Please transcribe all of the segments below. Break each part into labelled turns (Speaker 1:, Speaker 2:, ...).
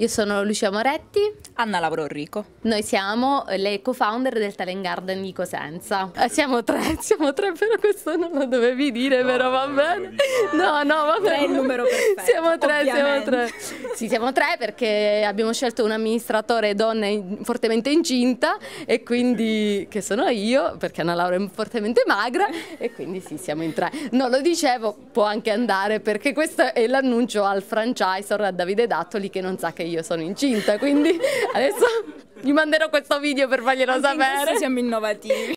Speaker 1: Io sono Lucia Moretti. Anna
Speaker 2: Lauro Enrico.
Speaker 1: Noi siamo le co-founder del Talent Garden di Cosenza. Eh, siamo tre,
Speaker 2: siamo tre, però questo non lo dovevi dire, no, però va bene. No, no, va bene. È il numero
Speaker 1: perfetto. Siamo tre, ovviamente. siamo tre. Sì, siamo tre perché abbiamo scelto un amministratore donna fortemente incinta e quindi, che sono io, perché Anna Laura è fortemente magra e quindi sì, siamo in tre. No, lo dicevo, può anche andare perché questo è l'annuncio al franchisor, a Davide Dattoli, che non sa che io io sono incinta, quindi adesso gli manderò questo video per farglielo Anche sapere. siamo innovativi.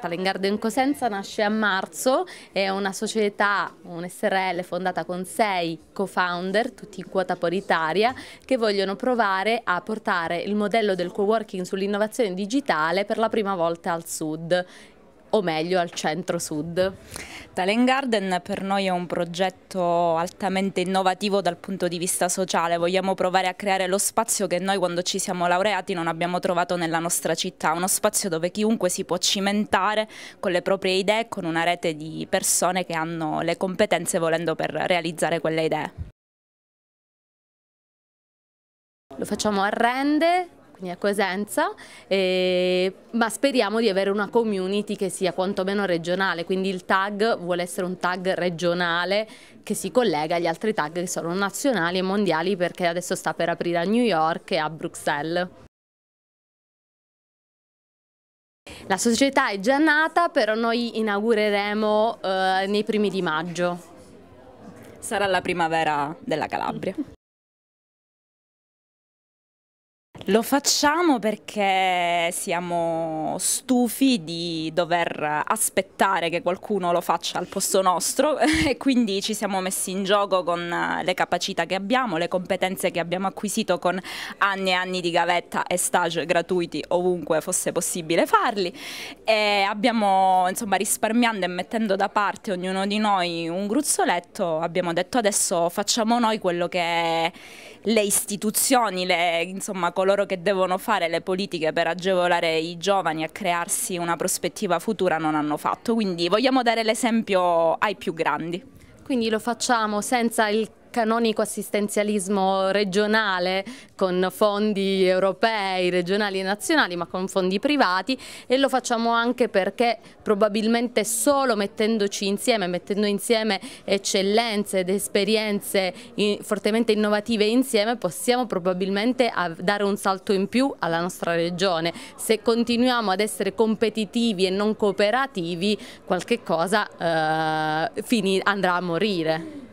Speaker 1: Talengardo in Cosenza nasce a marzo, è una società, un SRL fondata con sei co-founder, tutti in quota paritaria, che vogliono provare a portare il modello del co-working sull'innovazione digitale per la
Speaker 2: prima volta al sud o meglio al centro-sud. Talent Garden per noi è un progetto altamente innovativo dal punto di vista sociale, vogliamo provare a creare lo spazio che noi quando ci siamo laureati non abbiamo trovato nella nostra città, uno spazio dove chiunque si può cimentare con le proprie idee, con una rete di persone che hanno le competenze volendo per realizzare quelle idee.
Speaker 1: Lo facciamo a rende quindi a Cosenza, eh, ma speriamo di avere una community che sia quantomeno regionale, quindi il tag vuole essere un tag regionale che si collega agli altri tag che sono nazionali e mondiali perché adesso sta per aprire a New York e a Bruxelles. La società è già nata, però noi inaugureremo eh, nei primi di
Speaker 2: maggio. Sarà la primavera della Calabria. Lo facciamo perché siamo stufi di dover aspettare che qualcuno lo faccia al posto nostro e quindi ci siamo messi in gioco con eh, le capacità che abbiamo, le competenze che abbiamo acquisito con anni e anni di gavetta e stage gratuiti ovunque fosse possibile farli e abbiamo insomma risparmiando e mettendo da parte ognuno di noi un gruzzoletto abbiamo detto adesso facciamo noi quello che le istituzioni, le, insomma coloro coloro che devono fare le politiche per agevolare i giovani a crearsi una prospettiva futura non hanno fatto, quindi vogliamo dare l'esempio ai più grandi.
Speaker 1: Quindi lo facciamo senza il canonico assistenzialismo regionale con fondi europei, regionali e nazionali, ma con fondi privati e lo facciamo anche perché probabilmente solo mettendoci insieme, mettendo insieme eccellenze ed esperienze fortemente innovative insieme possiamo probabilmente dare un salto in più alla nostra regione. Se continuiamo ad essere competitivi e non cooperativi qualche cosa eh, andrà a morire.